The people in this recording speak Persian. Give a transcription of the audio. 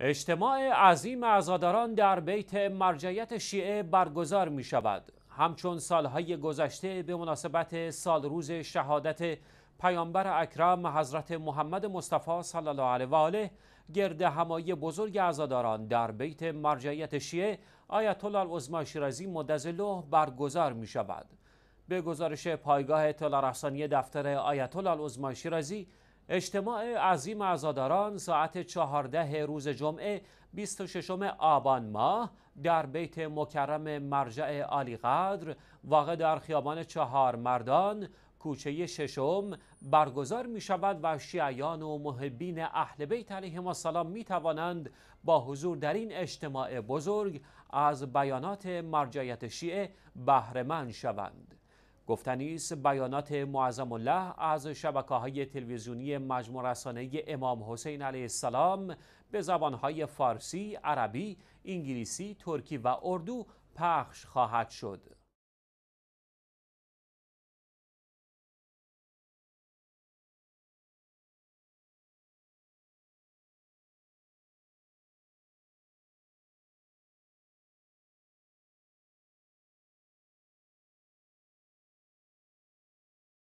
اجتماع عظیم عزاداران در بیت مرجعیت شیعه برگزار می شود. همچون سالهای گذشته به مناسبت سال روز شهادت پیامبر اکرم حضرت محمد مصطفی صلی الله علیه و آله گرد همایی بزرگ عزاداران در بیت مرجعیت شیعه آیت الله شیرازی مدظله برگزار می شود. به گزارش پایگاه اطلاع رسانی دفتر آیت الله شیرازی اجتماع عظیم عزاداران ساعت 14 روز جمعه 26 آبان ماه در بیت مکرم مرجع عالی قدر واقع در خیابان چهار مردان کوچه ششم برگزار می شود و شیعیان و محبین اهل بیت علیهم السلام می توانند با حضور در این اجتماع بزرگ از بیانات مرجعیت شیعه بهرهمند شوند. گفتنی است بیانات معظم الله از شبکه های تلویزیونی مجموع رسانه امام حسین علیه السلام به زبانهای فارسی، عربی، انگلیسی، ترکی و اردو پخش خواهد شد.